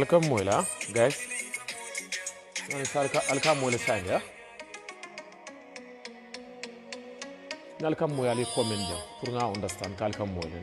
alkan moila guys wani sa alkan moila sange ni alkan moila ali komen jam pour nga understand ka alkan moila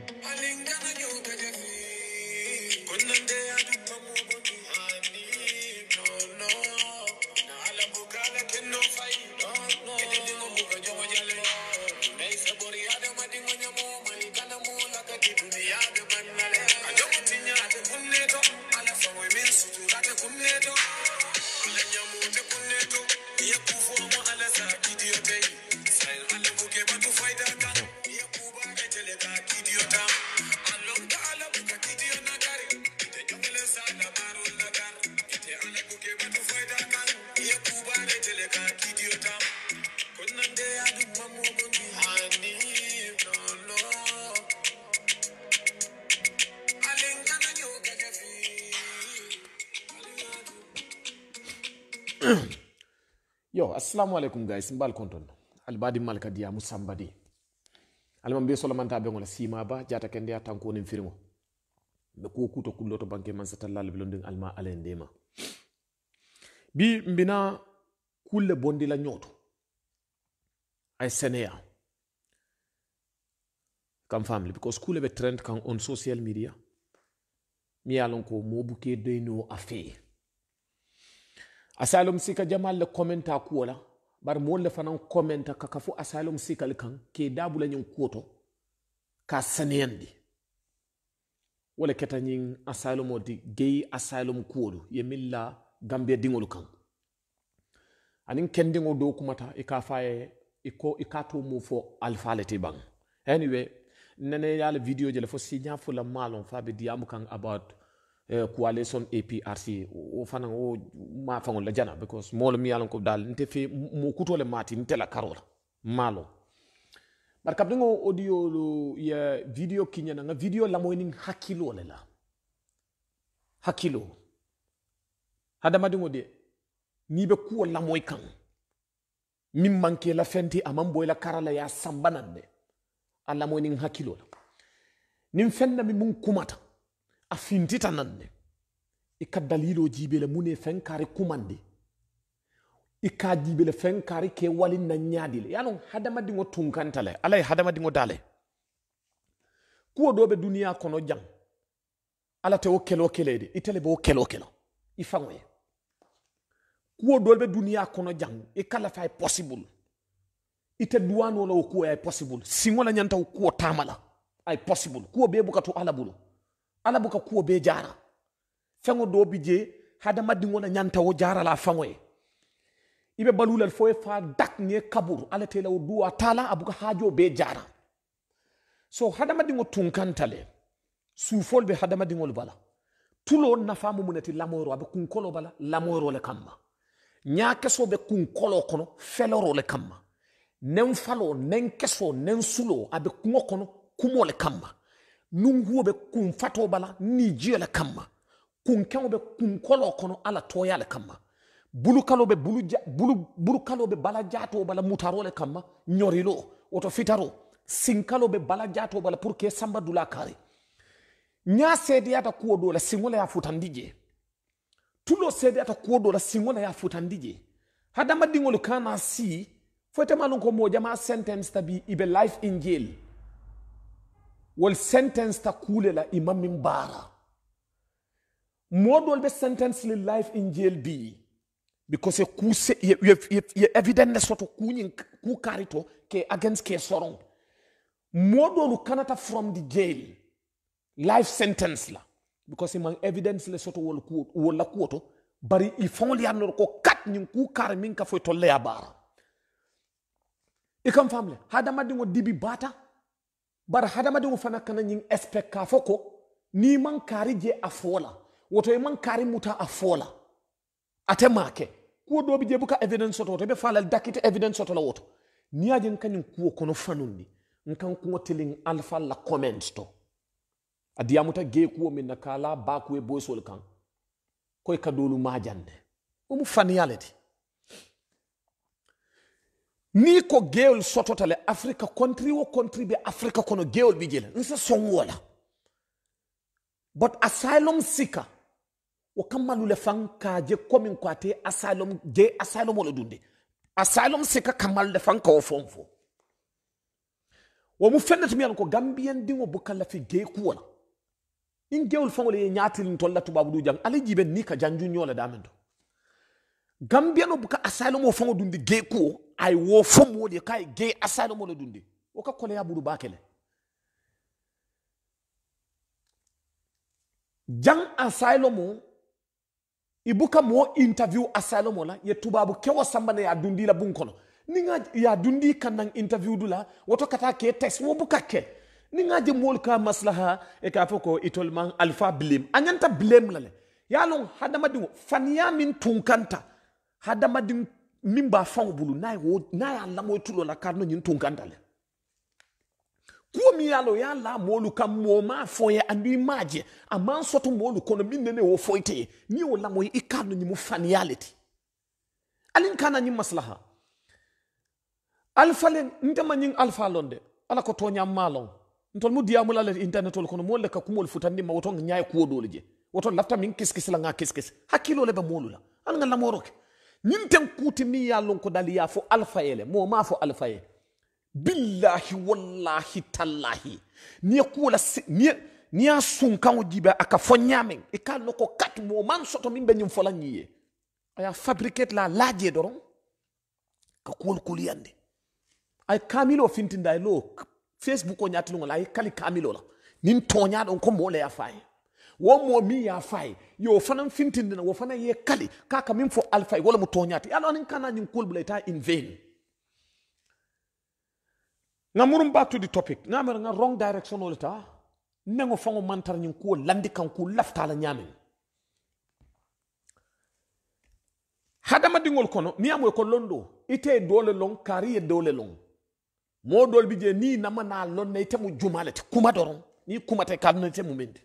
assalamu aleykum gays mbal konton albadi malka diya musambadi alman be solomanta be ngol sima ba jata kende ya tanko nen firmo be ko kuto kulloto banke man satallal bilondin alma alen dema bi mbina kulle bondi la nyoto ay seneya kam family because kulle be trend kan on social media mi yalon ko mo buke doyno afe asalum sika jamal le commenta kuola bari moolu le fanaŋ komenta ka kafo asylum sikali kaŋ ke daabu la ñiŋ kuo to ka seneyandi wo le keta ñiŋ asylumo ti geyi asylum kuolu ye miŋ la gambiya diŋolu kaŋ aniŋ kendiŋo doo kumata i ka fa ye i ko i e ka to mu fo alifaa le ti baŋ anyway nene ye a la video je le fo siiñaa fo la maaloŋ fa be diyaamu kaŋ about coalition eh, aprc o fana o ma fango la jana because molo mi yalan ko dal nte fe mo kuto le mati nte la carola malo bar kap dingo audio lo ya video kinya na video la mo ning hakilo le la hakilo hada ma dingo de ni be ko la moy kan mi manke la fenti amam boy e la carala ya sambanande ala mo ning hakilo la nim fenna mi mun kumata afintita nanne i ka dalilo jibele mune fen kari kumandi i ka jibele fen kari ke wali na ñaadi le yanon hadamadiŋo tunkanta le alla ye hadamadiŋo dale le kuwo do be duniya kono jaŋ ala te wo kelo kele de ite le be wo kelo kela i faŋo ye kuwo do be duniya kono jaŋ i ka lafa ye possible ite duwano la wo kuwo ye possible siŋo la ñanta wo kuwo tama la ay possible kuwo bee buka to bulu ala buka kuwo be jara feŋo do bi je hadamadiŋo na ñanta wo jara la faŋo ye i fo ye fa dak ŋe kaburu ala tela wo duwa tala abuka hajo be jara so hadamadiŋo tunkanta le suufol be hadamadiŋol bala tulo nafa mu muneti lamoyro abe kunkolo bala lamoyro le kamma ñakeso be kunkolo kono feloro le kamma nen falo nen keso nen sulo abe kuŋo kono kumo le kamma nunhuo be kunfato bala nijiyo le kamma kunkeŋo be kunkolo kono ala toya le kamma bulukalo be bulu ja, bulu, bulukalo be bala jato bala mutaro le kamma ñorilo woto fitaro sinkalo be bala jato bala pour que samba dula kari ña seedeyata kuwo do la siŋo le ye futandi je tulo seedeyata kuwo do la siŋo le ye futandi je hadamadiŋolu kana si fo ite ma loŋ ko moo jama sentence tabi i be life in jail wol sentence ta kuule la i min baara moo be sentence le life in jail bi because e ku se ye, ye, ye, ye evident ne soto ku ku karito ke against ke soron moo doolu kanata from the jail life sentence la because i e man evidence le soto wol ku wol la kuoto bari i e fon ya no ko kat nyin ku kar min ka fo tolle ya baara i kam famle hada madingo dibi bata bari hadamadenw fana kana ɲin expect k'a fɔ ko n'i man kari je a fɔ la woto i man kari muta a fɔ la a tɛ maa kɛ kuo dɔ bi je buka evidence sɔtɔ woto i bɛ fa dakite evidence sɔtɔ la woto n'i y'a je n ka nin kuwo kɔnɔ fanu ni n kan kuŋo telin alfa la comment tɔ a diyamuta gee kuwo min na k'a baa kuwe boyisol kan ko i ka doolu maa jande wo mu faniya le ti ni ko geol sotota le africa country wo country be africa kono geol bi jela nsa sonwola but asylum seeker wo kamalu le fanka je komin kwate asylum je asylum wala dunde asylum seeker kamalu le fanka wo fonfo wo mu fennet mi ko gambian dingo bukala fi ge ku wala in geol fan wala ye nyaatil ntolla tubabu du jang ali jibe ni ka janju nyola damendo gambia no buka asylum wo fongo dundi ge ko ay wo fom wo de kay ge asylum wo dundi wo ka kole ya buru ba kele jang asylum ibuka mo interview asylum la ye tubabu kewo sambane ya dundi la bun kono ni nga ya dundi kanang interview dula woto kata ke test wo buka ke ni nga je mol ka maslaha e ka foko itolman alpha blim anyanta blim la le yalon hadamadi faniya min tunkanta hadamaden min b'a fanw bolo n'a y'a lamɔ i tulo la k'a nɔ nin tun ka da la min y'a la o y'a la mɔɔlu ka mɔɔ m'a fɔ n ye ani m'a jɛ a man sɔtɔ mɔɔlu kɔnɔ min ne ne y'o fɔ i tɛ ye n'i y'o lamɔ i k'a nɔ nin mu faniya le ten hali n kana nin maslaha alifalen n tɛ ma nin alifa lɔn dɛ ala ko tɔn ɲa m'a lɔn ntɔn mu diya mula le internet olu kɔnɔ mɔɔlu le ka kumolu futa ni ma wotɔ ŋa ɲa ye kuwo dɔ le jɛ wotɔ lafita min kisikisi la ŋa kisikisi hakili le bɛ mɔɔlu la hali ŋa lamɔ yɔrɔ kɛ ñinten kuuti min ya lon ko dali ya fo alfa alfayele mo ma fo alfa alfaye billahi wallahi tallahi ni kula ni ni ya sun kan jiba aka fo nyame e ka loko kat mo man soto min be nyum fo la langiye aya fabriquer la laje doron ka kul kuliyande ay kamilo fintinda lo facebook o nyatlu ngala ay kali kamilo la nin tonya don ko mo le ya faye wɔmmɔ mi yɛ afae yɛ wɔfa no mfintini na yɛ kali kaka memfo alfae wɔle mu tɔnyate yɛla ɔne nka no anyi nkol bla ɛtaa in vain nga murum back to the topic nga mera nga wrong direction ole ta nengo fango mantar nyin ko landi kan ko laftala nyamen hadama dingol ni amoy ko londo ite dole long kariye dole long modol bi je ni nama na lon ne temu jumalati kuma doron ni kuma te kalno temu mendi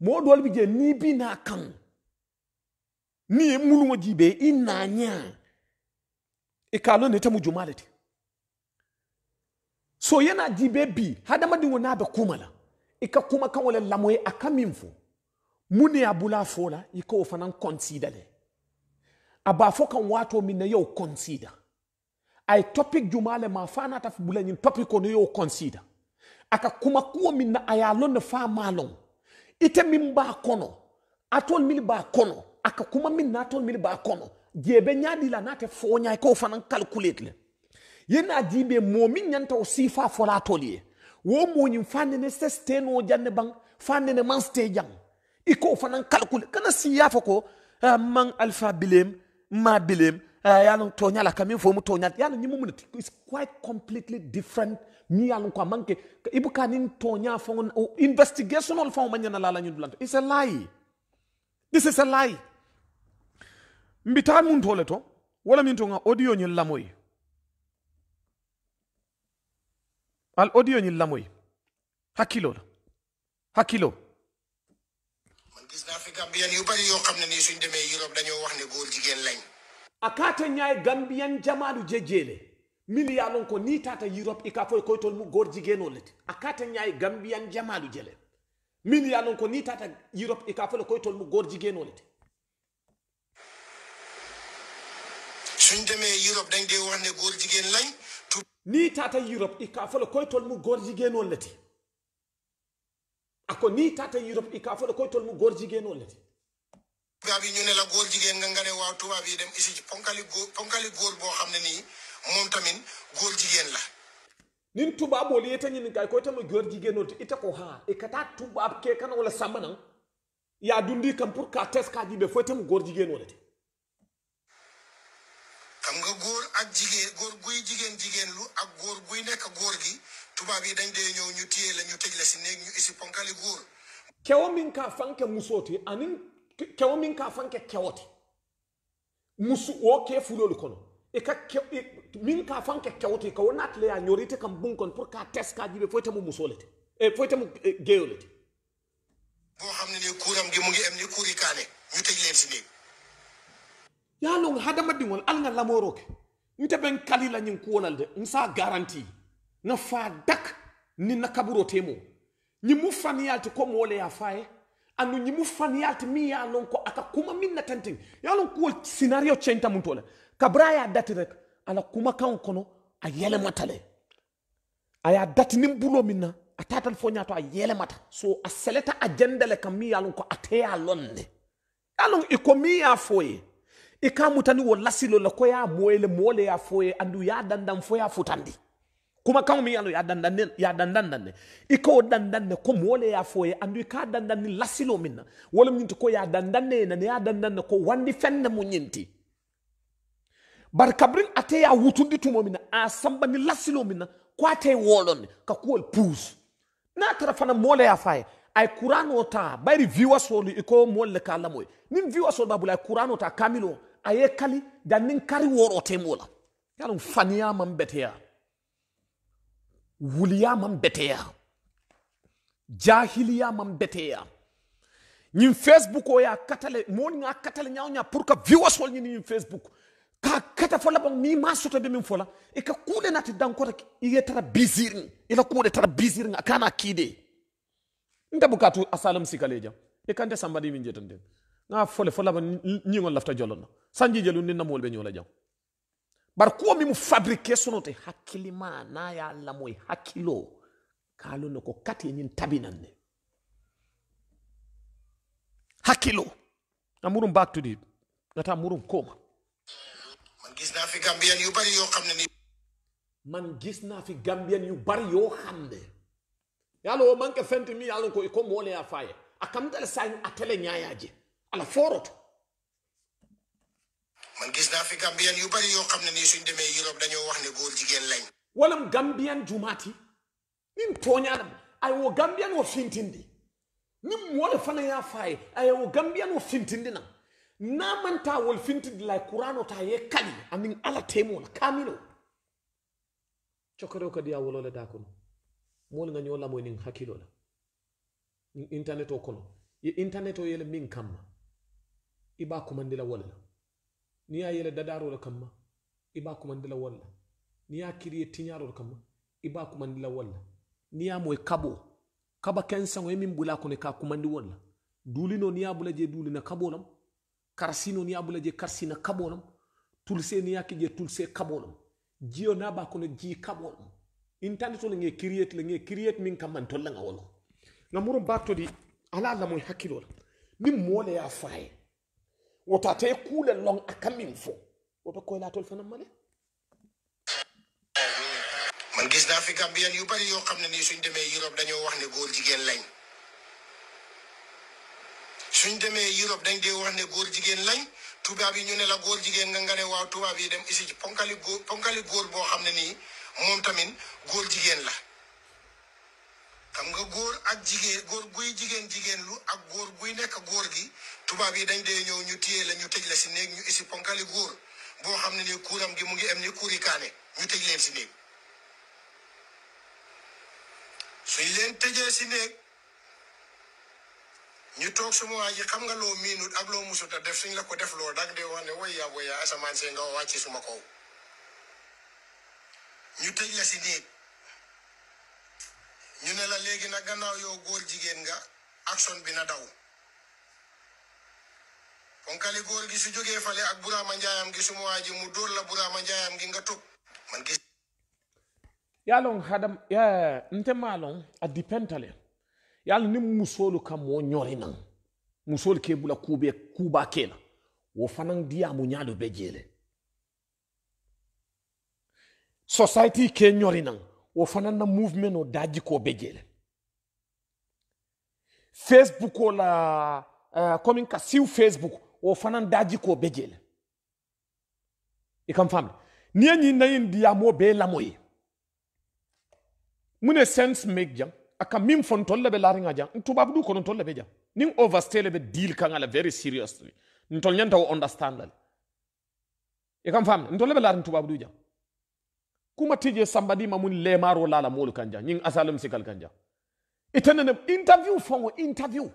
mɔɔ dɔɔle bi jɛ n'i bi n'a kan n'i ye minnu jibe ji bɛ i n'a ɲɛ e i so yana ji bɛ bi hadamadenw n'a bɛ kuma e la i ka kumakan wɛrɛ lamɔ ye a ka y'a bolo a fɔ la i k'o fana kɔnsida dɛ a b'a fɔ ka na i y'o kɔnsida topic juma ma f'a n'a ta bula topic kɔnɔ i y'o kɔnsida a ka kuma kuwa min na a y'a lɔn f'a m'a lɔn ite min b'a kɔnɔ a tol mili b'a kɔnɔ a ka kuma min n'a tol mili b'a kɔnɔ jebe nyadi la nate fonya ko fanan calculate le yena jibe momin nyanta o sifa fola ye wo moyin fanne ne seste no janne bang fanne ne man ste jang iko fanan calculate kana siya ko eh, man alpha bilem ma bilem Eh, yalon yaani fo mu tonya yalon nyimu mun is quite completely different mi yalon ko manke ibuka nin tonya fo investigational fo manyana la la nyun blanto is a lie this is a lie mbita mun tole to wala min to nga audio nyin lamoy al audio nyin lamoy hakkilo la hakkilo man gis naa fi gambien yu bari yoo xam ne suñ demee Europe dañoo wax ne góor jigéen lañ akata nyaay gambiyan jamalu jejele millialon ko ni tata europe ika foy koytol mu gor jigeno genolete akata nyaay gambian jamalu jele millialon ko ni tata europe ika foy koytol mu gor jigeno genolete suñ deme europe dañ de wax ne góor jigéen lañ ni tata europe ika foy koytol mu gor jigeno genolete ako ni tata europe ika foy koytol mu gor jigeno genolete gabi ñu ne la goor jigen nga ngane waaw tuba bi dem isi ponkali goor ponkali goor bo xamne ni mom tamine goor jigen la nin bo li yeta ñin kay ko tam goor jigen ot ita ko ha e kata ab ke kan wala sambana ya dundi kam pour ka tes ka jibe fo tam goor jigen wala te kam nga goor ak jigen goor guy jigen jigen lu ak goor guy nek goor gi tuba bi dañ de ñew ñu tiyé la ñu tej la ci neeg ñu isi ponkali goor kewo min ka fanke musoti anin kewo min k'a fan kɛ kɛwɔ tɛ musu o kɛ furuli kɔnɔ i e ka kɛ e, min k'a fan kɛ kɛwɔ tɛ i ka o n'a tile y'a ɲɔri i tɛ ka n bun kɔnɔ pour k'a tɛsi k'a jibe foyi tɛ mu muso e, le tɛ eh, foyi tɛ mu geyo le tɛ. boo xam ne ne kuuram gi mu ngi am ne kuuri kaane ñu tëj leen si néeg. yaa lon hadamaden wala al nga lamoro kɛ n tɛ bɛ kali la ɲin kuwo la de n s'a garanti na faa dak ni na kaburo te mo ɲin mu faniyal ti ko mɔɔ le y'a faa anu nyimu fani yalti mi ya lon ko aka kuma min na ya lon ko scenario chenta mun tola kabra ya dati rek kuma kan kono a yele matale aya dati nim bulo min na atatal fo ñato a yele mata so a seleta agenda le kam mi ya lon ko ateya londe ya lon iko mi ya foye ika mutani wo lasilo la ko ya moyle mole ya foye andu ya dandan fo ya futandi kuma kan mi yalo ya dandan ya dandan dan i ko mole ya foye andu ka dandan lasilo minna wala nyinti ko ya dandan na ya dandan ko wandi fenne mu nyinti bar ate ya wutundi tumo minna a samba ni lasilo minna ko ate wolon ka ko pus na tara fana mole ya faye ay qur'ano ta bari viewers wolu i ko mole ka lamoy nin viewers wolu babula qur'ano ta kamilo aye kali dan kari woro te mola yalo faniya man beteya wuliya man beteya jahiliya man beteya ñin facebook o ya katale moolu ŋa katale ñawo ña pour que viewasol ñini ñin facebook ka kata fola bon mi ma soto be min fola e ka kule nati dankota iye tara bisirin ila kuma de tara bisirin akana kide nda bukatu asalam sikaleja e kante sambadi min jetande nga fole fola ban ñingol lafta jolona sanji jelu ni namol be ñola jam bari kuwo min mu fabrike sono te hakkilima n'a y'a lamo ye hakkilo k'a lon ne ko kati ñin tabinan ne hakkilo na murum baktudi nata murum koma man gis naa fi gambiyan yu bari yoo xam ne ni man fi gambiyan yu bari yoo xam ne manke fenti mi yalo ko ko mole ya faye akamtale sañ atele je ala foroto man gis naa fi Gambien yu bari yoo xam ne nii suñ demee Europe dañoo wax ne góor jigéen lañ. walam Gambien jumaati nin tooñaanam ay wo Gambien wo fintindi nin moole fana yaa faaye ay wo Gambien wo fintindi na naa man taa wol fintindi lay kurano taa ye kali amin ala temo la kamilo cokoreo kadi ya wolole daa kono moolu nga ñoo lamoy nin hakkilo la nin internet o kono ye internet o yele min kamma i baa commandila wole la ni ya yele dadarol kamma iba kumandila walla ni ya kiriye tiñarol kamma iba kumandila walla ni ya moy kabo kaba kensango e min bula kone ka kumandi walla duulino ni ya bula je duulina kabolam karsino ni ya bula je karsina kabolam tulse ni ya kije tulse kabolam jiyo na ba kono ji kabolam intani to nge create nge create min kam man tolla nga wolo ngamuro batto ala la moy hakkilo ni mole ya faye wotate kule long akamin fo wobe ko la for. fanam male man gis naa fi gambien yu bari yoo xam ne nii you demee Europe dañoo wax ne góor jigéen lañ suñ demee Europe dañ dee wax ne góor jigéen lañ tubaab yi ñu ne la góor jigéen nga nga ne gold again, yi dem to ci ponkali góor ponkali góor boo xam ne nii moom gold again, jigéen xam nga góor ak jigéen góor guy jigéen jigéen lu ak góor guy nekk góor gi tubaab yi dañ dee ñëw ñu téye la ñu tëj la si néeg ñu isi góor boo xam ne ni kuuram mu ngi am ni kuuri kaane ñu si néeg suñ leen tëjee si néeg ñu toog suma waa ji xam nga loo miinut ak loo musuta def suñ la ko def loo dag dee wax ne way yaa way yaa asamaan see nga wàcc suma kaw ñu tëj la si néeg ñu ne la léegi na gannaaw yoo góor jigéen nga action bi na daw ponkali góor gi su jógee fale ak burama njaayam gi sumu waa ji mu dóor la burama njaayam gi nga tóg man gis yàllong xadam ntemaalong a dipentale yàlla ni musoolu kam moo ñori nang musoolu kee bula kuubee kuubaa kee la wo fanang diyaamu ñaalu be jeele society kee ñori nang wafanana na movement o daji ko be facebook o la eh, uh, komin e ka facebook wafanana fana daji ko be jele i kan ni ye na yin diya mo bee lamo ye mun sense make jam a ka min fɔ ntɔl le be laariŋa jan n tubabudu kɔnɔ ntɔl le be jan ni overstay le be deal kanga la very seriously ntɔl ɲanta wo understand la e le i kan faamu ntɔl le be laari kuma tije sambadi ma muni lemaro lala molu kanja nying asalum sikal kanja itene interview fongo interview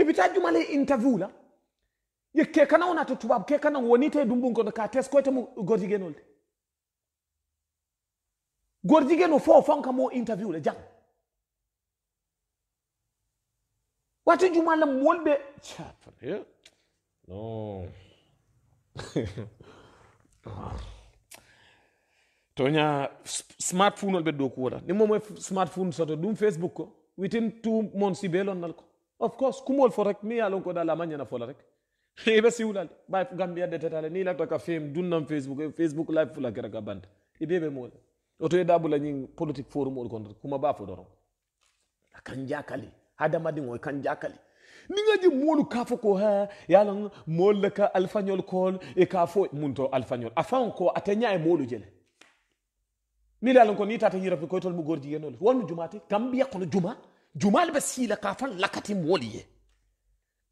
ibita jumale interview la ye ke kana ona to tubab ke kana woni te dumbun ko ka tes ko te mu gorji genol gorji geno fo fonka mo interview le jang wati jumale molbe chap yeah? no ah toña smartphone ol ɓe dow kuwota ni momo smartphone soto ɗum facebook ko witin within two si ɓe lonnal ko of course kumol fo rek mi yalon ko dala mañana fola rek iɓe siwlal ɓay gambia dettetale ni lata ka fem dunnam facebook eh, facebook live fula kera ka banta iɓeɓe mole oto e dabula ñin politique forum ol kon kuma ba fo doron kan jakali hadamadi o kan jakali niŋaji moolu ka fo ko ha ye a loŋ moolu le ka kool e ka fo mun to alifañol ko ate ñaa ye moolu milalan ko ni tata yirafi koytol mo gorji yenole wonmo jumate kam mbiya kono juma jumal ɓe siila ka fan lakati mo ye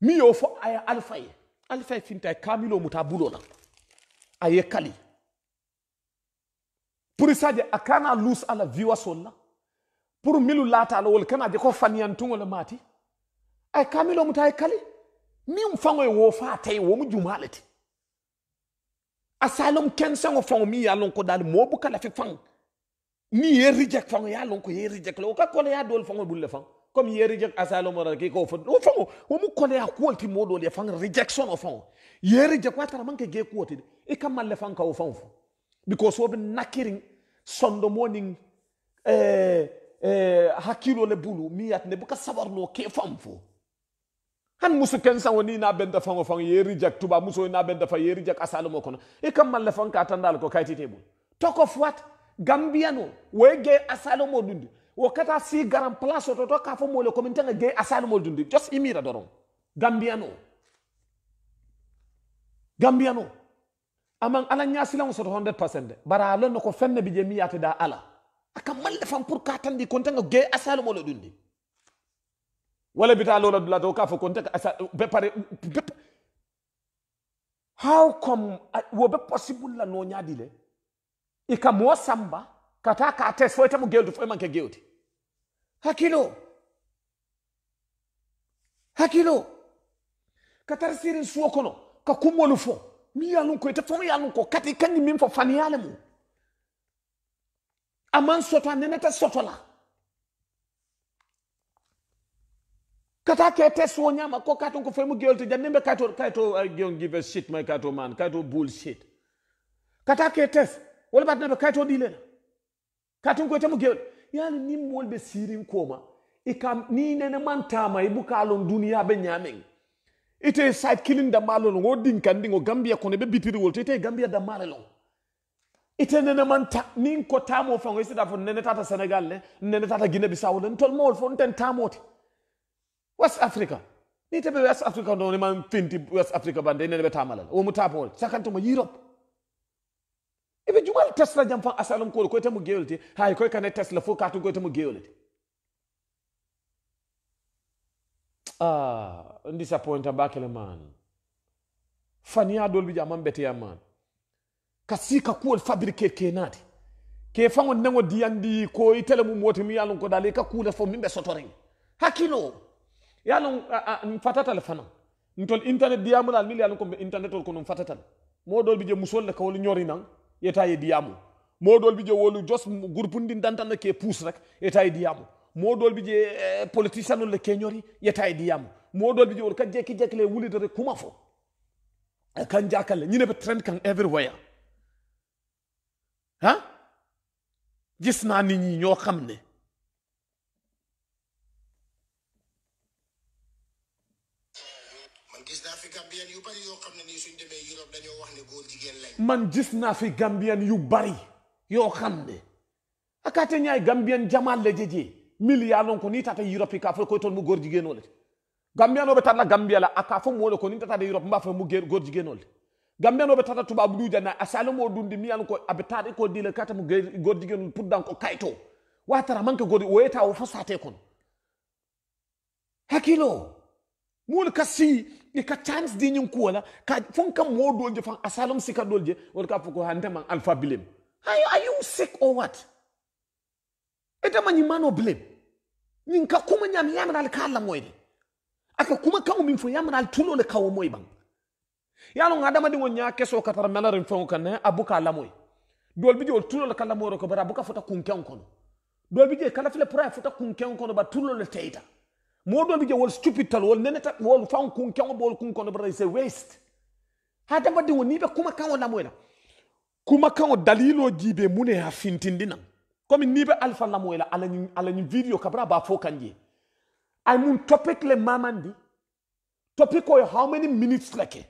mi yo fo aya alfa ye alfa e finta kamilo muta bulola aye kali pour isaje a kana lus ala viwasol la pour milu laata ala wol kanaje ko faniyantugol maati ay kamilo muta e kali min faŋo ye wo faa tayi wo mu juma le ti asalom kenseŋo faŋo miŋ ye ko daali moo buka lafi faŋo ni ye reject fango ya lon ko ye reject lo ka kono ya dol fango bulle fang comme ye reject asalo mo ke ko fango fango o mu kono ya ko ti mo dol ya fang rejection o fango ye reject wa tara manke ge ko ti e kam malle fang ka o fango because obi nakirin sondo morning eh eh hakilo le bulu mi yat ne buka sabar no ke fango han musu ken sango ni na benda fango fango ye reject tuba muso na benda fa ye reject asalo mo kono e kam malle fang ka tandal ko kayti tebul talk of what gambiano wo ge asylum mo dundi wo kata si garam place to to ka fo mo le community ge asylum dundi just imira doron gambiano gambiano amang ala nyasilan so 100% bara lon ko fenne bi je mi yata da ala aka malle fam pour ka tandi konta nga ge asylum mo le dundi wala bita lola dula to ka fo konta be pare how come wo be possible la no nyaadi le ikamuosa mba kataka ateswete fo emanke geudu hakilo hakilo katar sirin suo kono ka kumolu fo mi yalun ko ite fon yalun ko kati kanni min fo faniyale mu aman soto anenete soto la kata ke te suwo nyama ko katun ko femu geolti janne be kato kato uh, give a shit my kato man kato bullshit kata ke test wala bat naɓe kayto ɗilena katin koye temo gewle yani mol be sirin koma kam ni ne ne man mantama e buka lon duniya be ñamen ite side kilin dammalo lon o kan dingo gambia ko ne be bitiri to ite gambia dammare lon ite ne ne man ta nin ko tamo ngi sida fo ne ne tata senegal le ne tata guinea bissau le tol mol fo ten tamote west africa ni teɓe west africa ɗo ne man finti west africa bande ne nene ɓe tamalal mu tapowol sakantomo europe ife jumal tesla jam fa asalam kol koyte mu gewlete hay koy kane tesla fo katu koyte mu gewlete ah disappointa bakele man faniya dol bi jaman bete yaman ka sika kuwol ke naati ke faŋo neŋo diyandi ko itele mu mooti mi ye ko daali ka kuula fo miŋ be sotoriŋ hakkilo ye le fanaŋ ntol internet diyamu laal miŋ ko internet ol kono fatata le moo bi je musolu le ka wolu ñori naŋ yeta e diyamo bi je wolu jos groupe ndin dantanno ke puus rek yeta e diyamo moɗolɓe je politicien nolle keñori yeta e diyamo bi je eh, wol ka jekki jekkile wulidere kuma fo eh, kan jakalle ñine ɓe trend kan everywhere ha gis naa nit ñi ñoo xam ne man gis naa fi Gambien yu bari yoo xam ne akate ñaay Gambien jamal le jeje milliard lon ko ni tata Europe ka fo ko ton mu gor jigéen le Gambien no be tata Gambia la aka fo mo le ko ni tata de Europe mba fo mu gor jigéen le Gambien no be tata tuba bu jana asalo mo dundi mi an ko abetade ko dile kata mu gor jigéen pour dan ko kayto watara manke godi woyeta wo fo sate kon hakilo mun kasi ni ka chance di ñin kuwo la ka fon ka mo dool je fan asalum sika dool je wala ka fo ko hante man alpha blame are, are you sick or what ita ma ñimano blame ñin ka kuma ñam dal ka la moy de aka kuma kawo min fo dal tulo le kawo moy bang yalon adamadiŋo ña keso katara melarin fon ka ne abuka la lamoy dool bi tulo le ka la ro ko bari abuka buka futa kunkeŋo kono dool bi je kala file pray ye futa kunkeŋo kono ba tulo le teyita moɗon wije wol stupide tal wol neneta wol fan kunkeŋo bo wol kunkono bara se waste ha dabadde wo niɓe kuma kaŋo lamoyla kuma kaŋo dalilo jiibe mune ha fintindi nan comme niɓe alpha lamoyla alañi alañi video kabra ba fo kanje ay mun topic le mamandi topic oyo how many minutes leke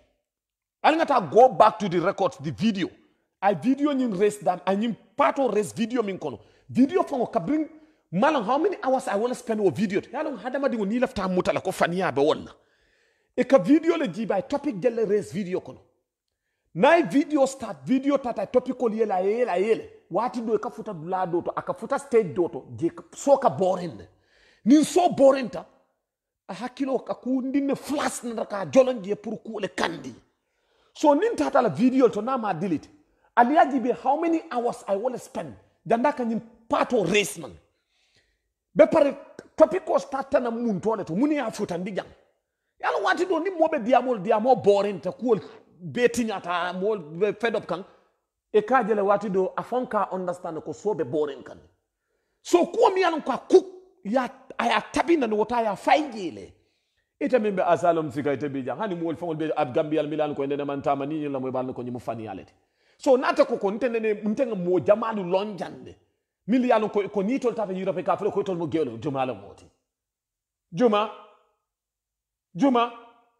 alingata go back to the record the video ay video ñin res dan ay añin pato res video min kono video fango kabrin malam how many hours I will spend with video yalon hada madi ni lafta mutala ko faniya be wonna e ka video le jiba topic jelle race video kono nay video start video tata topic ko yela yela yela wati do ka futa dula do to aka futa stage do to je so ka boring ni so boring ta a hakkilo ka ku ndinne flash na ka jolonje pour ku le kandi so nin tata la video to na ma delete aliyaji be how many hours I will spend dandaka nyim pato race man bɛpare topicos tata na mu ntɔɔ de to mu ne y'a fota ndi jam ni mɔɔ bɛ diya mɔɔ diya mɔɔ bɔɔre ntɛ kuwol bɛɛ ti ɲata mɔɔ kan e k'a jɛlɛ waati dɔ a understand ko so bɛ bɔɔre kan so kuwo min yalɔn ko ku ya a tabi na wota y'a fa in jɛlɛ e tɛ sika e tɛ bi jan hali mɔɔ fɛn gambia milan ko ne ma n taama ni n yɛlɛma i ko n ye fani y'ale so n'a ko ko n ne ne n tɛ n milliyaɗum ko ni tol tafe europe kafiro koye tolmo gewlo jumala moti juma juma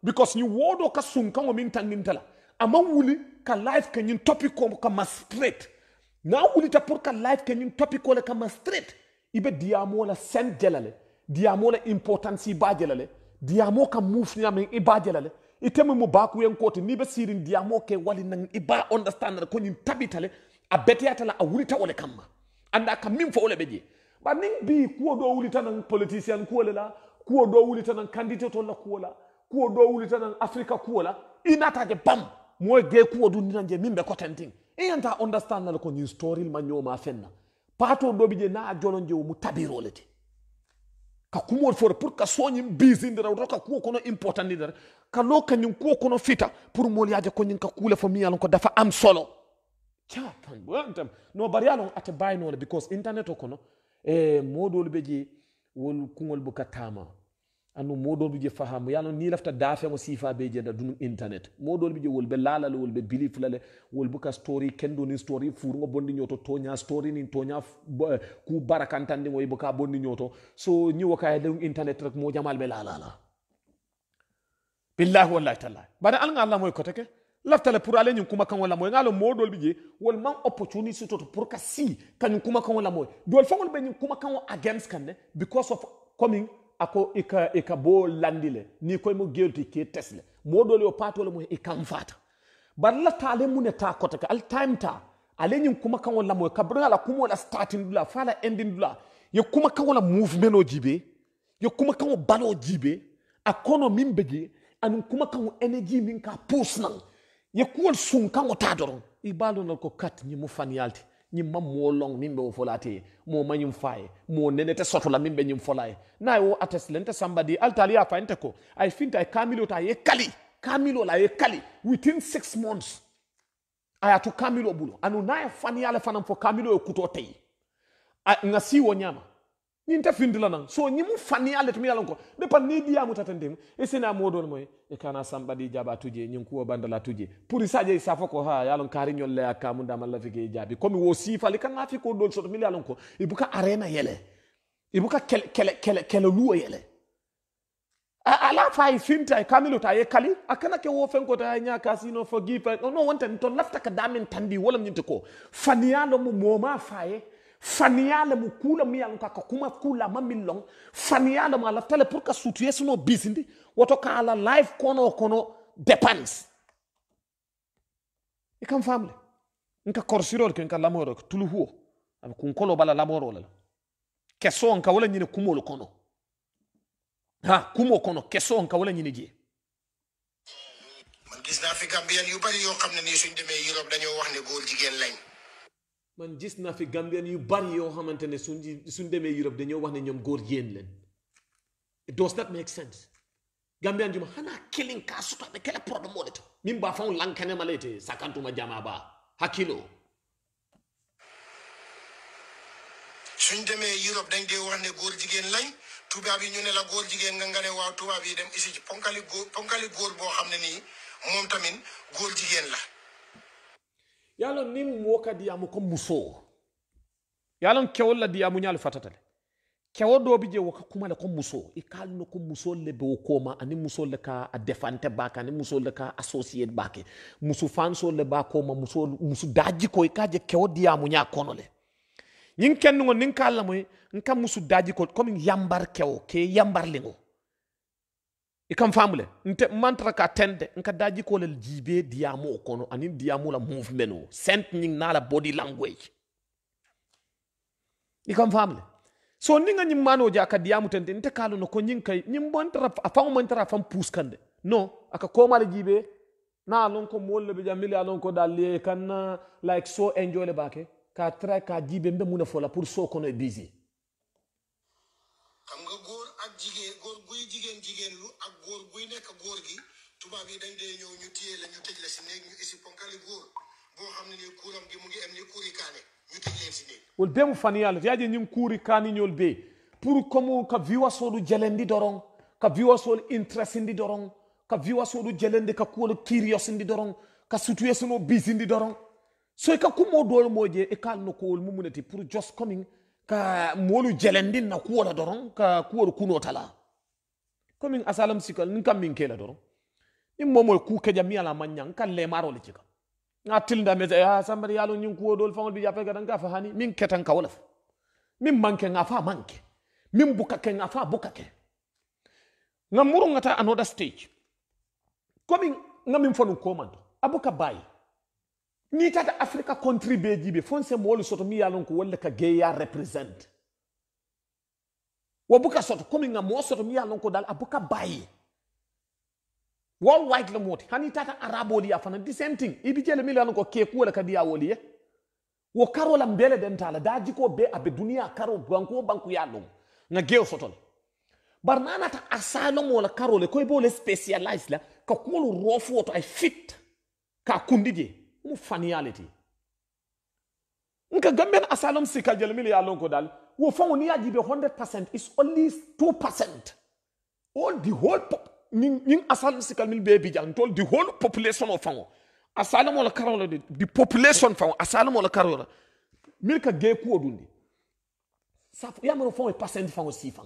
because ñin woɗo ka sunkango min tandintala ama wuli ka life ke ñin topic ko kama straight na wulita pour ka life ke ñin topic ko le kama straight ibe diyamola sen jelale diyamola importance ba jelale diyamo ka move i ba jelale itemi mu bakuyen koti ni be sirin diyamo ke wali nan i ba understand ko ñin tabitale a beteyatala a wulita wole kamma anda ka min fo wo be je ba niŋ bi kuwo do wuli naŋ politisiyaŋ kuwo le la kuwo wuli wulita candidate to la kuwo la kuwo do wuli naŋ africa kuwo la i naata je bam mo ge gee kuwo dundi naŋ je miŋ be kotentiŋ e yanta understand na ko ni story ma ñoo ma fenna pato do bi je na jolon je mu tabiro le te ka kumoolu for pour ka sooñiŋ biisindira woto ka kuwo kono importandidira ka lo ka ñiŋ kuwo kono fita pour mo ya je ko ñiŋ ka kuu fo mi ye ko dafa am solo kyaa kan no bari yalon ate bay no because internet o kono e modol beje wol kungol buka tama anu modol beje fahamu yalon ni lafta dafe ngo sifa beje da dum internet modol beje wol be lalal wol be belief lale wol buka story kendo ni story fur ngo bondi nyoto tonya story ni tonya ku barakantande ngo buka bondi nyoto so ni waka e internet rek mo jamal be lalala billahi wallahi taala bada alnga allah moy kote ke laftale pour aller ñu kuma kan wala moy ngalo modol bije wol man opportunity to pour ka si kan ñu kuma kan wala moy doolu faŋolu be ñu kuma kaŋo against kan ne because of coming ako ko i bo landile ni koy mo le ke tesle modol yo paatoo moy moyi i kaŋ faata la tale mu ne ta kota ka al time ta ale ñu kuma kan wala moy ka a la kuma la starting dula fo la ending dula yo kuma kan wala movement o jibe yo kuma kaŋo balo jibe a kono miŋ be jee kuma kan energy min ka pousse naŋ ye kuwol sun kango ta doroŋ i balonal ko kat ñi mu fan yalti ñi mam mo long min be wo folate mo mañum faye mo nenete la min be niŋ folaye ye wo ates lente ye a fa nte ko ye finta ye kamilo ta ye kali kamilo la ye kali within six months aya tu kamilo bulo anu ye fan yale fanaŋ fo kamilo ye kuto tey nga wo ñaama ñinta findi nan so ñimu faniyaletumu yalan ko ɓe pan ni diyamuta tan ndemu e sina modol moy e kana sambadi jaba tuje ñin kuwo bandala tuje pour isaje safo ko ha yalon kaari ñolleya kamudamalla fike jaabi comme wo sifali kana fi ko dol soto mil yalon ko ibuka arena yele ibuka kele kele kele kele luwo yele ala fayi finta e kamiluta ye kali a ke wo fen kota ña kasino fo gipa no wonta to lafta ka damin tandi wolam ñinta ko faniyalo mo moma faye faniyalemu kula mi yalu kaka kuma kula ma milong long faniyalemu ala tele pour ka sutuye sino bisindi woto ka ala life kono kono depends i kam famle nka korsirol ke nka lamoro ke tulu huo abe kun kolo bala lamoro la keso nka wala nyine lo kono ha kumo kono keso nka wala nyine je man gis naa fi gambien yu bari yoo xam ne nii suñ demee Europe dañoo wax ne góor jigéen lañ man gis fi yu bari Europe wax yéen it does not make sense Gambien juma xanaa kilin kaa sutaɓe kele proɗo moole to min ba fawn lankane ma leyte sakantuma jama ba hakilo. suñ demee Europe dañ dee wax ne góor jigéen lañ tubaab yi ñu ne la góor jigéen nga nga waaw dem isi ci ponkali góor ponkali góor boo xam ne nii la yalon ni mo ka diyamu ko muso yalon kewol la diyamu ñaalu fatata kewo do bi je woka kuma ko muso i kal no ko muso le be ko ani muso le ka a defante ba ka ani muso le ka associate ba ke fanso le ba ko muso muso daji ko i ka je kewo diyamu ñaa kono le ñin kenn ngo nin kal moy nka muso daji ko comme yambar kewo ke yambar lingo i nte mantara ka tende nka daji ko lel jibe diamo kono ani diamo la movement o sent ning na la body language i so ninga nyim mano ja ka diamo tende nte kalu no ko nyim kay nyim bontara afam mantara fam puskande no aka ko mala jibe na lon ko molle be jamili alon ko dalle kan like so enjoy le bake ka tra ka jibe mbe muna fola pour so kono e busy am gor ak kuy nekk góor gi tubaab yi dañ dee ñëw ñu téye la ñu tëj la si néeg ñu isi ponkali góor boo xam ne nii kuuram gi mu ngi am ni kuuri kaane ñu tëj leen si néeg wol bemu faniyalo yaje ñin kuuri kaaniñol bee pour comme ka viwasoɗu jelendi doron ka viwasol interestindi doron ka viwasoɗu jelendi ka kuwol curiosindi doron ka situation o bisindi doron so i ka kumo dool moje i ka no kuwol mumuneti pour just coming ka moolu jelendin na kuwola doron ka kuwol kunotala komin asalam sikal ni kam min kela doro in momo ku ke mi ala manya kan le maro le cika nga tilda me ya ah, sambari yalo nyin kuwo dol fangol bi jape gadan ka fa hani min ketan ka wala min manke nga fa manke min buka ke nga fa buka ke na muru ngata another stage komin nga min fonu command abuka bay ni tata africa country be fonse mo molu soto mi yalon ko wala ka geya represent wabuka sort komi nga mo soto mi ya lon ko dal abuka bayi worldwide le moti hani tata arabo li afana the same thing ibi jele mi lon ko ke ku la kadiya woli ye eh? wo karo la mbele den tala daji ko be abe duniya karo banko banku ya lon nga geo soto le ta asano mo la karo le ko ibo le specialize la ka ko lu rofo to ay fit ka kundi kundije mu faniality nka gamben asalom sikal jele mi ya lon ko dal wɔfa wɔn ni agye bɛ hundred percent is only two percent all the whole pop nin nin asylum seeker ni bɛɛ bi jan the whole population of wɔn asylum wɔn kari the population fa wɔn asylum wɔn kari wɔn milka gay kuo dun de safo yamuru fɔ wɔn percent fa wɔn si fa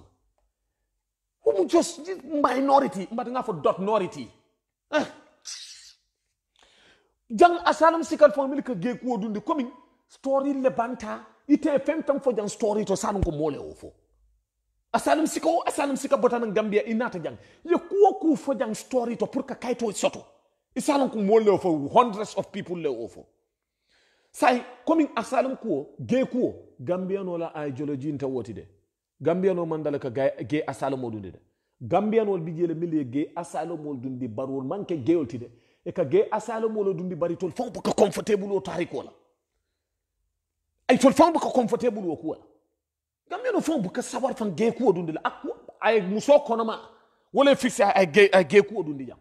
wɔn just minority n ba de n ka dot minority eh. jang asylum seeker fɔ milka gay kuo dun de komi story lebanta. ite fen tan fo jang story to sanu ko mole o fo asalum sika o asalum sika botana gambia inata jang ye kuwo ku fo jang story to pour ka kayto soto isalum ko mole o fo hundreds of people le o fo sai komin asalum kuwo ge kuwo gambia no la ideology nta woti de gambia no mandala ka ge asalum o dunde de gambia no bijele mili ge asalum o dunde barwol manke geolti de e ka ge asalum o dunde baritol fo ko comfortable o tarikola ay tol fang ka comfortable wo kuwa gambe no fang sawar fang ge kuwa dundila akwa ay muso kono wala fixe ay ay ge kuwa dundi jam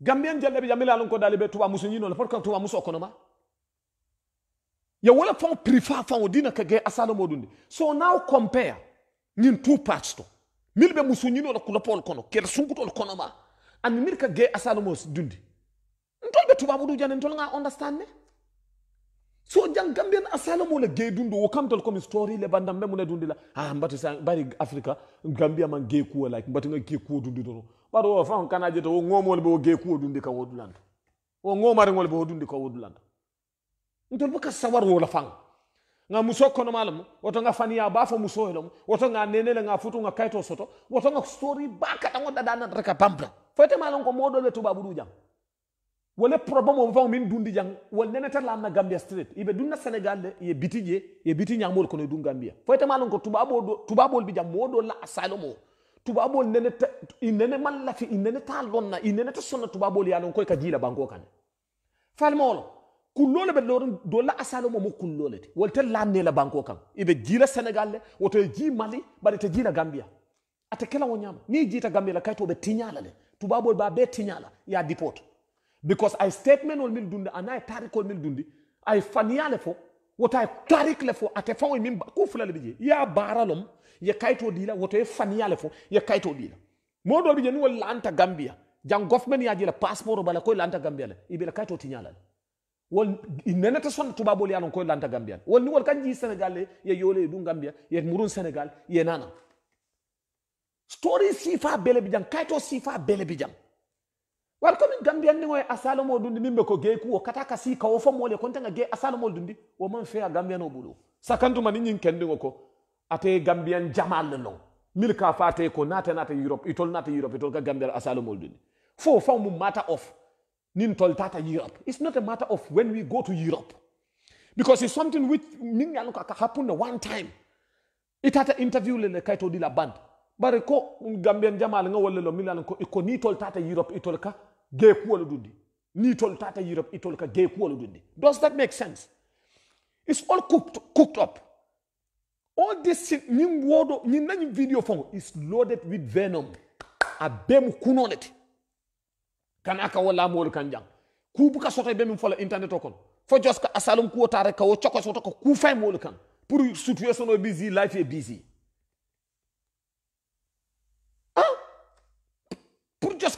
gambian jalle be jamila lon ko dalibe tuba muso nyino la porka tuba muso kono ma ya wala fang prefer fang odina ka ge asalo modundi so now compare nin two parts to milbe muso nyino la kula pol kono kel sunkutol kono ma an mirka ge asalo mos dundi ntol be tuba budu janen tol nga understand ne so jang gambian asala mo le gee dundo wo kam tol comme story le banda mbe mo le dundi la ah mbati sa bari africa gambia man gee ko like mbati nga gee ko dundi dono bado wo fam kana jeta wo ngomo le bo gee ko dundi ka woduland wo ngoma re ngol bo dundi ka woduland ntol ka sawar wo la fang nga muso kono malam woto nga faniya ba fo muso helom woto nga nene le nga futu nga kayto soto woto nga story ba ka kata ngoda dana reka pampla te malam ko modol le tubabu du jang wala problem on fam min dundi jang wala nenata la na gambia street ibe dunna senegal de ye biti ye biti nyamol kono dun gambia foyta malon ko tubabo do tubabol bi jam modo la asylum o tubabol nenata inene malla fi inene ta lonna inene to sonna tubabol ya lon koy ka jila banko kan falmolo kullole be lorun do la asylum mo kullole te wala la ne la banko kan ibe jila senegal de woto ji mali bari te jila gambia atekela wonyama ni jita gambia la kayto be tinyala de tubabol ba be tinyala ya deport because ay statement ol min dundi ana ay tarik ol min dundi ay faniya le fo woto ay tarik le fo ate fawo min ku fula bije ya baralom ya kayto dila wota e faniya le fo ya kayto dila modol bije ni wala anta gambia jang government ya jila passport bala ko lanta gambia le ibela kayto tinyala wol nenata son tubabol yanon koye lanta gambiyan wol ni wol kan jii le ye yoole du gambiya ye murun sénégal ye nana story sifa bele bijan jang kayto sifa bele bi jang war komin ye asalomo dundi miŋ be ko gee kuwo kata ka sii kawo fo moolu ye konte ŋa gee asalomolu dundi wo maŋ feya gambiyano bulu sakantuma niŋ ñiŋ kendiŋo ko ate gambiyan jamal le loŋ mil ka fa ate ko naate naate europe itol naate europe itol ka gambiyal asalomolu dundi fo faw mu matter of nin tol tata europe it's not a matter of when we go to europe because it's something which miŋ ye a loŋ ka happen one time itata interview le le kayito di la band bari ko gambiyan jamal ŋa wo lo miŋ ko ko niŋ itol tata europe itol ka ni tol tata itol ka does that make sense it's all cooked, cooked up all this shit ñin wodo nañi video fongo is loaded with venom a bemu kunolete kana ka wala Kubuka kan jang ku buka internet o kon asalum kuwa tare ka wo choko soto ko ku kan situation o busy life e busy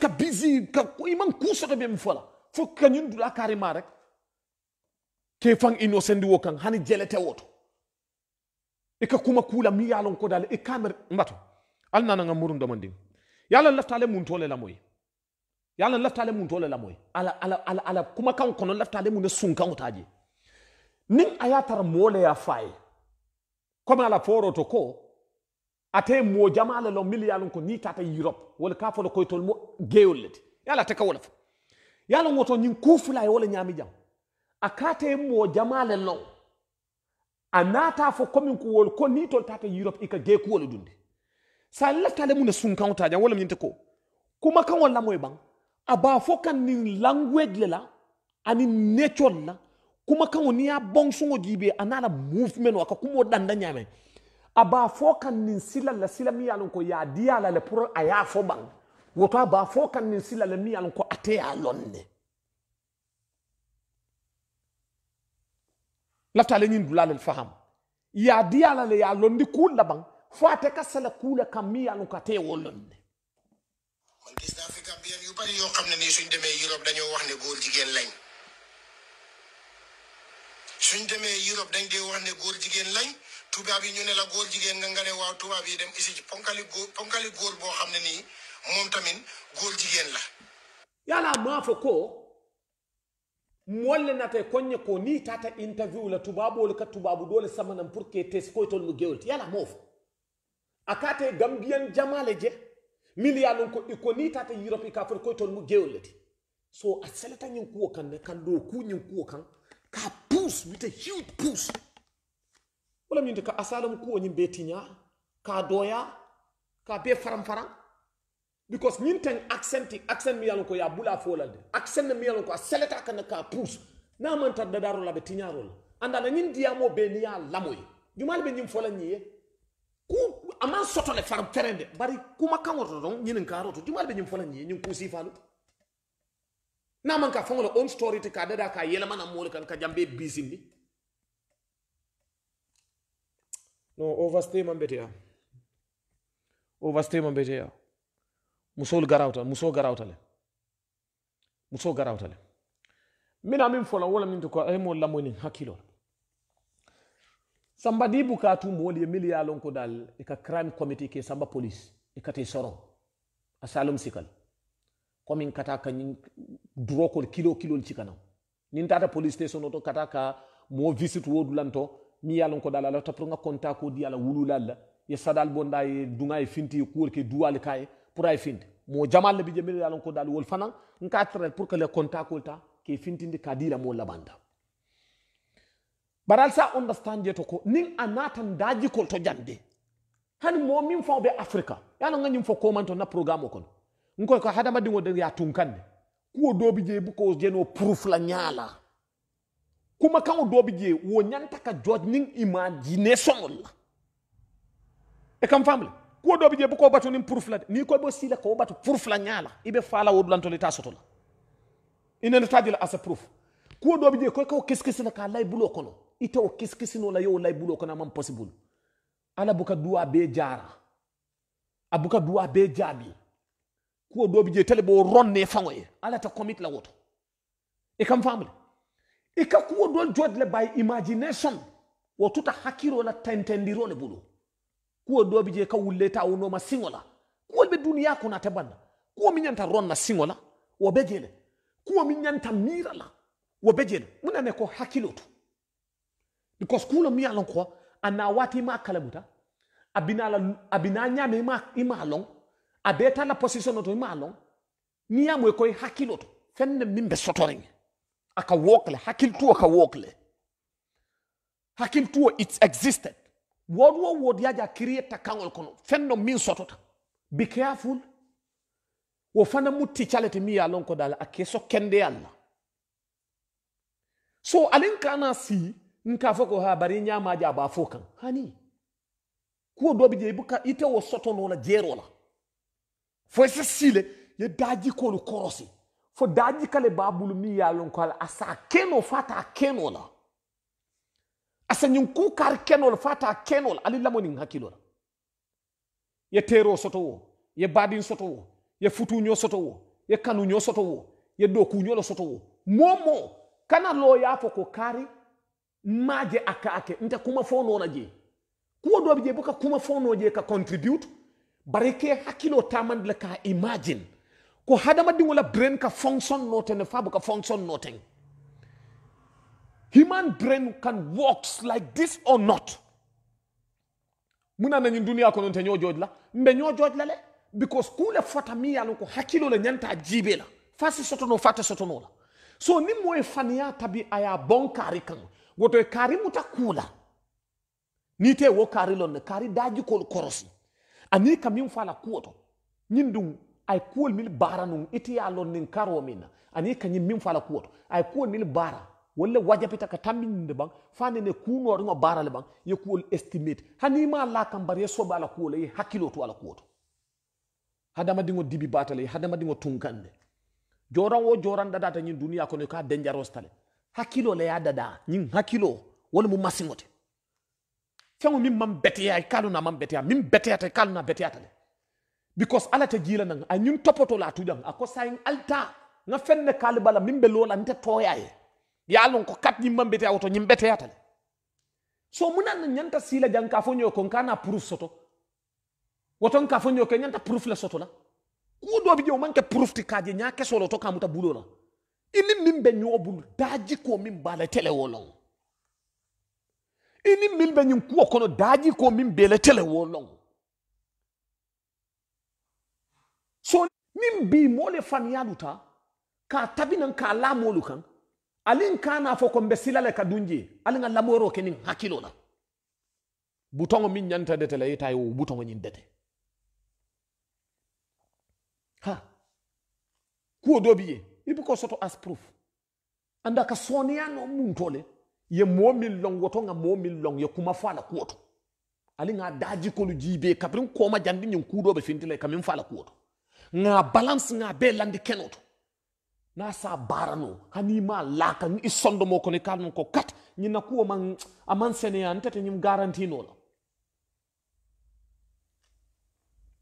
ka busy ka iman kusoto ɓe mi fola fo kañum dula carrément rek ke fan innocent wo kan hani jelete woto e ka kuma kula mi yalon ko dale e kamer mbato alnana nga murun domandi yalla laftale mun tole la moy yalla laftale mun tole la moy ala ala ala ala kuma kan kono laftale mun e sun kan taje nin ayatara mole ya faye comme ala foroto ko ate mo jamala lo milliard ko ni tata europe wala ka fo ko tol mo geyollete yala te kawla e fo yala ngoto nyin kufula wala nyami jam akate mo jamala lo anata fo komin ko wol ko ni tol tata europe ika ge ko wala dunde sa laftale mun sun kan ta jam wala min ko kuma kan wala moy bang aba fo kan ni language le la ani nature la kuma kan ni ya bon sungo jibe anala movement waka kuma danda nyame aba fo kan nin sila la sila mi yalon ko ya diya la le pour aya fo ban woto aba fo kan nin sila la mi yalon ko ate ya lonne lafta le nyin dulal al faham ya diya la le ya londi kul la ban fo ate ka sala kula kam mi yalon ko ate wolonne man gis naa fi gambien yu bari yoo xam ne nii suñ Europe dañoo wax ne góor jigéen lañ suñ demee Europe dañ dee wax ne góor jigéen lañ tubaab yi ñu ne la góor jigéen nga nga ne waaw tubaab yi dem isi ci ponkali góor ponkali góor boo xam ne nii moom tamit góor jigéen la maa fa ko molle koñ konye ko ni tata interview la tubabu le tubaabu doole dole nam pour que tes ko tol mu gewlt yala fa akate gambian jamale je million ko iko ni tata europe ka for ko tol mu ti so selata nyin ko kan ne kan do ku nyin ko kan ka puus with a huge puus wala ñinti ka asalamu kuwo ñiŋ be tiña ka doya ka be faram faram because ñin ten accenti accent mi yalon ko ya bula folal de accent mi yalon ko a seleta kana ka pousse na man tar dadaro la be tiñaro la anda na ñin be ni ya lamoy jumal be ñim folal ñi ku ama soto le far terrain de bari kuma kan woto don ñin ka roto jumal be ñim folal ñi ñin ku sifalu na man ka fongo on story te ka dada ka yelama na mol ka jambe bisindi no o waste man beteya o waste man beteya musol garawta muso garawtale muso garawtale mina min fola wala min to ko ay mo ni hakilo samba di bukatu mo wali miliya lon ko dal e ka crime committee ke samba police e ka te soro asalum sikal komin kata ka nyin duro ko kilo kilo cikana nin tata police station to kata ka mo visit wodulanto mi ye lon ko dala la tapro nga konta ko di ala wululal la ye sadal bonda ye dunga ye finti ye kuwol ke duwal kaye pour ay finti mo jamal le bi je mi ye lon wol fanan nka tral pour que le konta ko ta ke fintindi ka di la mo labanda baral sa understand je to ko nin anatan daji ko to jande hani mo min fo be afrika ya lon nga nyim fo ko man to na programme ko nko ko hadama dingo de ya tunkande kuwo dobi je bu ko jeno proof la nyaala kuma kumakanw dɔ bi je wo ɲanta ka jɔ ni imagination la e kam famle ko dɔ bi je ko batu ni pour fla ni ko bo sila ko batu pour fla nyala ibe fala wo dulantoli ta sotola ina ta dila as a proof ko dɔ bi je ko ko kiskisi na ka lay bulo kono ite o kiskisi no la yo lay bulo kono man possible ala buka duwa be jara abuka duwa be jabi ko dɔ bi je tele bo ronne ye ala ta commit la woto e kam famle i ka kuwo don jɔ by imagination wo hakiro la tentendiro le bulu kuwo do bije ka wulle ta wono ma singola kuwo be dunia kuna tebanda te banna kuwo mi ron na singola wo be jele kuwo mi nyanta mira la wo be muna ne ko hakilo tu because kuwo mi alon ko ana wati ma kalamuta abina la abina nya me ma ima alon abeta la position to ima alon ni amwe ko hakilo tu fenne mimbe be akawokle hakiltuo akawokle hakiltuo it's existed wood wo wood yaja create kangol kono fenno min sotota be careful wo fana mutti calete mi ya lon ko dala ake so kende alla so alin kana si nka foko ha bari nyama ja ba fokan hani ko dɔ bi buka ite wo ka i tɛ la jɛr'o la fo i se si le i ye daji k'olu kɔrɔsi fo daji kale babulu mi ya lon ko asa keno fata keno la asa nyin ku kar keno fata keno ali lamoni hakilo la ye tero soto wo ye badin soto wo ye futu nyo soto wo ye kanu nyo soto wo ye doku nyo lo soto wo momo kana lo ya fo ko kari maje aka ake nta kuma fo nona je kuwo do je buka kuma fo no je ka contribute bare ke hakilo tamand la ka imagine ko hadamadiŋo la brain ka function noteŋ ne faa buka function noteŋ human brain can works like this or not muna na ñiŋ duniya kono nte ñoo jooj la mbe ñoo jooj la le because kuu le fota mi ye a loŋ ko hakkilo le ñanta jiibe la fasi si sotonoo faa te sotonoo la so ni moo ye faniya tabi a ye a boŋ kaari kaŋ woto ye kaari muta kuu la niŋ te wo kaari loŋ ne kaari daajikoolu korosi aniŋ ka miŋ faa la kuwo to ñiŋ duŋ ay kuwol mil bara nun iti ya lon nin karo min ani kanyi min fala kuwoto ay kuwol mil bara walla wajabita ka tambininde ban fande ne kunoɗo ngo le ban ye kuwol estimate hanima la kam bar ye soba ala kuwola ye hakkilo to ala kuwoto hadama dingo dibi batale hadama dingo tunkande joran wo joran dadata ñin duniya kono ka denjarostale hakkilo le ya dada ñin hakkilo wala mu masiŋote feŋo min man beteya kaluna man beteya min beteyata kaluna beteyata le because ala te jila nang ay ñun topoto la tudang ako saying alta nga fenne kalbala mimbe lola nte toyaye yalon ko kat ñim mambete auto ñim bete yatal so munan ñanta sila janka fo ñoko kana proof soto woton ka fo ñoko ñanta proof la soto la ku do bi jow man ke proof ti kaje nya ke solo to kamuta bulo la ini mimbe ñobul daji ko min bala tele wolong ini mimbe ñin ko kono daji ko min bele tele wolong so nin bi moo le faniyalu ta k'a tabi nan k'a la moolu kan alin k'a n'a fɔ ko mbesila le ka alin la lamɔyɔrɔ kɛ nin hakilo na butongo min nyanta dɛtɛ la e wo butongo nyin dete ha kuwo do biye ye i k'o soto as proof anda ka sonia no mun tole ye mo min long woto nga mo min long ye kuma fa a la kuwo to alin k'a daji ko lu jibe kabiri ko ma jandi nyin kuu dɔ bɛ finti la ka la kuwo to nga balance nga be landi kenoto na sa barano hani ma laka ni isondo mo ko ne kanu ko kat ni na kuwa man aman sene ya ntete nyim garanti no la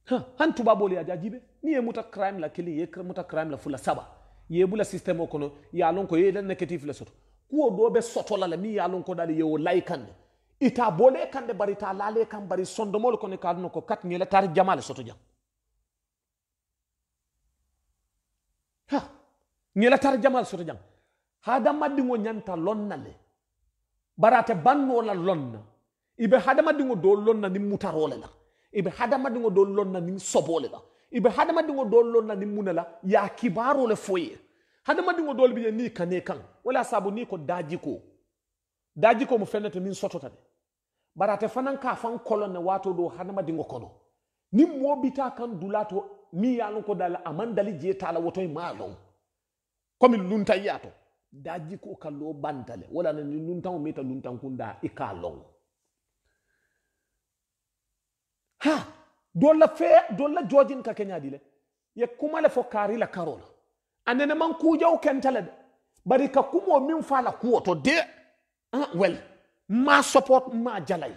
ha han tuba boli ya jajibe ni e muta crime la kili ye muta crime la fula saba ye bula system ko no ya lon ko ye dan negative la soto kuwo do be soto la mi ya lon ko dal ye o laikande ita bole kande bari ta lale kan bari sondo mo ko ne kanu ko kat ni la tar jamal soto jam ngela tar jamal soto jang hada maddingo ñanta lonnale barate bannola lonna ibe hada maddingo do lonna ni mutarole la ibe hada maddingo do lonna ni sobole la ibe hada maddingo do lonna ni munala ya kibarole foye hada maddingo do bi ni kane kan wala sabu ni ko daji ko daji fenete min soto tade barate fanan ka fan kolonne wato do hada maddingo kono ni mobita kan dulato mi yalon ko dal amandali je tala wotoy malon komi lunta yato daji ko kallo bantale wala na ni luntan meta luntan kunda ikalon e ha dolla fe dolla jojin ka kenya dile ye kuma le fo kari la karola anene man kujaw kentale bari ka kumo min fala kuwoto de ah well ma support ma jalay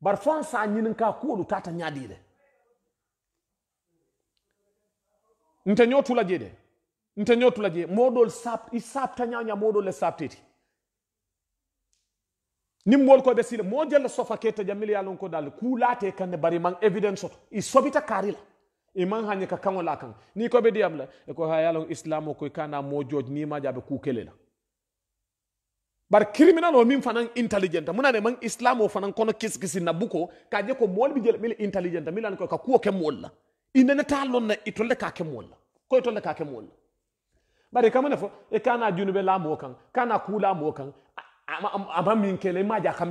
bar fon sa ñinin ka kuwolu tata ñadire nte ñotula jede ntenyo tulaje modol sap i saptañaña moɗol e saptiti nimmol koɓe sila mo jella sofa kete jam ya yalon ko dal kuulate kanne bari man evidence oto i sobita kaari la iman hañi ka kaŋo la kaŋ ni koɓe diyam la e ko ha yalon islam o kana mo jooj nimaji aɓe kukele la bari criminal o min fanan intelligent munane man islam o fanan kono kisikisi na buko ka je ko mool bi jel mili intelligent milan ko ka kuwo ke mool la inene ta na itolle ka ke mool la ko itolle ka ke mool la bari kama ne fɔ e kana junube la mɔɔ kan kana kuu la kan a min kɛla i ma jɛ a ka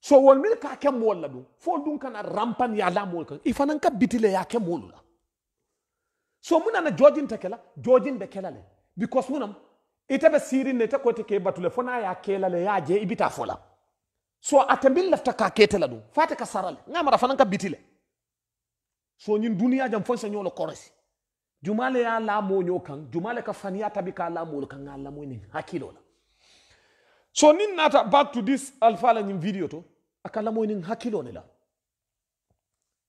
so wɔl min k'a kɛ mɔɔ la dun fo dun kana rampan ya la kan i ka bitile y'a kɛ mɔɔlu so mun nana jɔjin tɛ kɛla jɔjin bɛ because mun ite bɛ siiri ne ite ko k'e batule fo n'a y'a kɛla y'a jɛ i bi so a tɛ k'a kɛ la dun f'a ka sara lɛ n k'a mara so ɲin duniya jan fo n sɛ ɲɔgɔn jumale ya lamoño kan jumale ka faniya tabi ka lamolu kan ga lamoynin hakkilo la so nin nata back to this alpha la nyim video to aka lamoynin hakkilo ni la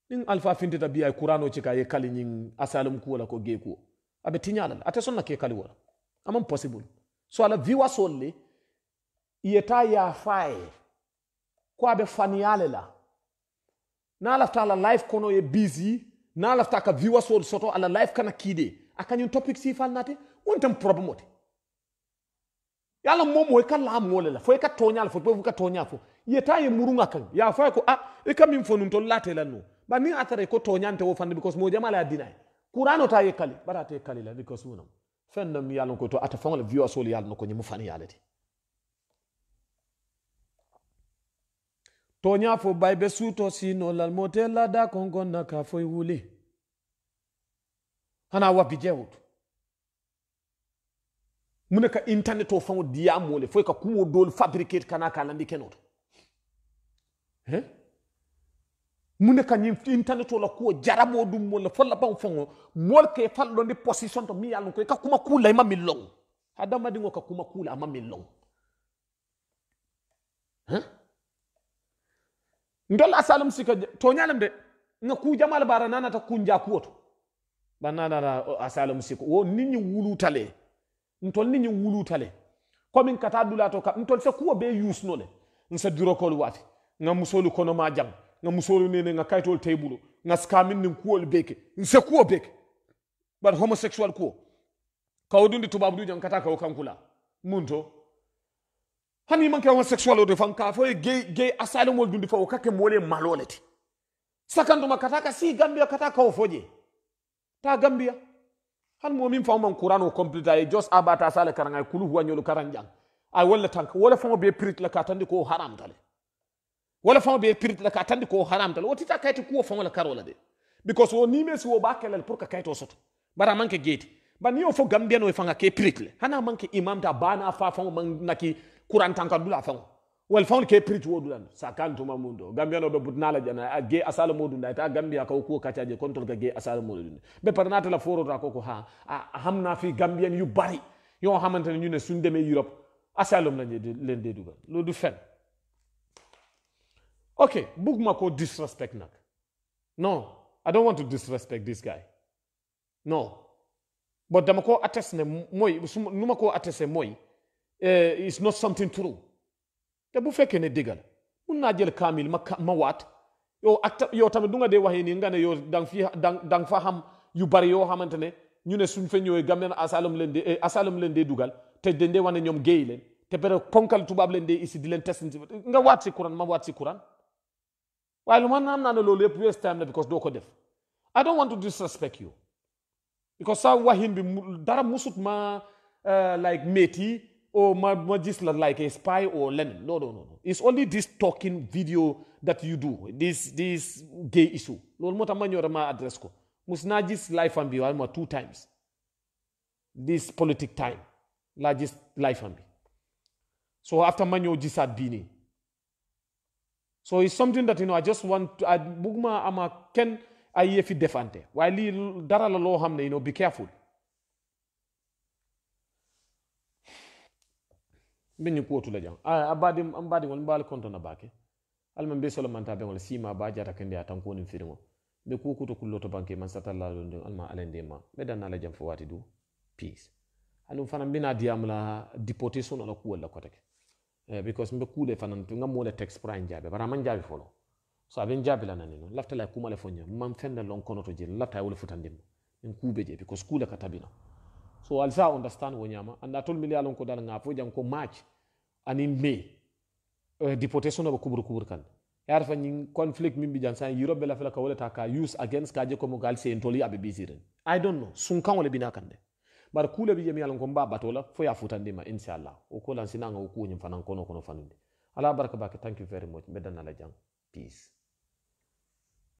nin alpha fintita biya kurano chika ye kali ñin asalum kuwo la ko gee kuwo abe tinyala la ate sonna ke kali wala amam possible so ala viwa solle iyeta ya fae ko abe faniyale la na lafta ala life kono ye busy na lafta ka viewers wol soto ala life kana kide akanyun topic si fal nate wontam problem ote yala mom moy kala mole la foy ka tonya fo foy ka tonya fo yeta ye murunga kan ya fa ko ah e kamin fo nun to late la no ba ni atare ko tonyante wo fande because mo jama la qur'an o ta ye kali barate kali la because wonam fennam yalla ko to ata fa la viewers wol yalla no ko nyi mu fani yalla de tonya fo baibe suto sino lal motela da kongon na ka foi wule hana wapi jewut mune ka internet o famo diya mole foi ka kumo dol fabricate kana ka landi kenot he mune ka nyim internet o la ko jarabo dum mole folla bang fango mol ke fallo ndi position to mi yalon ko ka kuma kula ma milong adama dingo ka kuma kula ma milong he huh? ndol asalum sika toñalam de na ku jamal bara ta kunja kuwoto bananana asalum siko wo nit ñi tale ntol nit ñi wulutale komin kata dulato ka ntol sa kuwa be yus no yusnole nsa durokol wati nga musolu kono ma jam nga musolu nene nga kaytol teybulo nga skamin ni kuol beke nsa kuwa beke bat homosexual kuwo kawdundi tubabdu jam kata kaw kankula munto hani man ke sexual o fanka fo ge ge asale mo dundi fo kake mole malole ti sakanduma kataka si gambia kataka o foje ta gambia han mo min man qur'an o complete ay just abata sale karanga kulu huwa nyolu karanjang ay wala tank wala famo be prit la katandi ko haram dale wala famo be prit la katandi ko haram dale wati ta kayti ko famo la karola de because wo nime si wo bakelal pour ka kayto soto bara manke geti ba ni o fo gambia no fanga ke pirit le hana manke imam ta bana fa famo man naki kurantanka dula fang wal fang, ke piriti wo dula sa kan tuma mun gambia no be butna la jana a ge asal mo dunda ta Gambia ka ko ka tiaje kontol ka ge asal mo be parnata la foro ra ko ko ha a hamna fi gambian yu bari yo xamanteni ñu ne suñ deme europe asalum lañ leen de dugal lo du fen ok bug ma ko disrespect nak? No, i don't want to disrespect this guy No, but dama ko attest ne moy, numa ko attesté moy Eh, is not something true te bu fekkee ne digal. la mun naa jël kaamil ma ma waat yow ak yow tamit du nga dee waxee nii nga ne yo dang fi dang dang fa xam yu bari yoo xamante ne ñu ne suñ fa ñëwee Gambien asalam leen de eh, asaalum leen dee dugal te dañ dee wane ñoom géey leen te pere ponkal tubaab leen dee isi di leen test nga waat si Quran ma waat si Quran waaye lu ma naan naa ne loolu yëpp time la because do ko def I don't want to disrespect you because sa waxin bi dara musut ma eh, like meti. oh ma ma gis la like a spy or leneen non non non it's only this talking video that you do this gay issue loolu moo tax ma ñëw ma adresse ko mus naa gis life am bi waaye ma two times this politic time laa gis life am so after ma ñëw gisaat so it's something that you know I just want to ama kenn ay yëfi defante waaye lii dara la loo ne you know be careful. min kuwotula jang a ah, baadi an baadi ngol mbaali kontona baake alma mbe solo manta be ngol sima ba jata kende atan ko nin firingo be ku kuto kullo to banke man satalla don alma alende ma be dan ala jam fawati du peace alum fanan bina diamla deportation ala ku wala kotake eh, because mbe kule fanan to mole text pra njabe bara man jabe folo so aben jabe lana nino lafta la kuma le fonya man fenda lon kono to je lafta wala futandim en kube je because kule katabina so alsa understand wo ñama anda tol mili alon ko dal nga fo jang ko match ani me uh, deportation ba kubur kubur kan yar fa ñi conflict min bi jan san europe bela fela ka wala ta ka use against ka je ko mo gal sen eh, toli abe biziren i don't know sun kan wala bina kan de bar kula bi yemi alon ko batola fo ya futande ma inshallah o ko lan sinanga o ko ñim fanan kono kono fanunde ala baraka bake thank you very much medan ala jang peace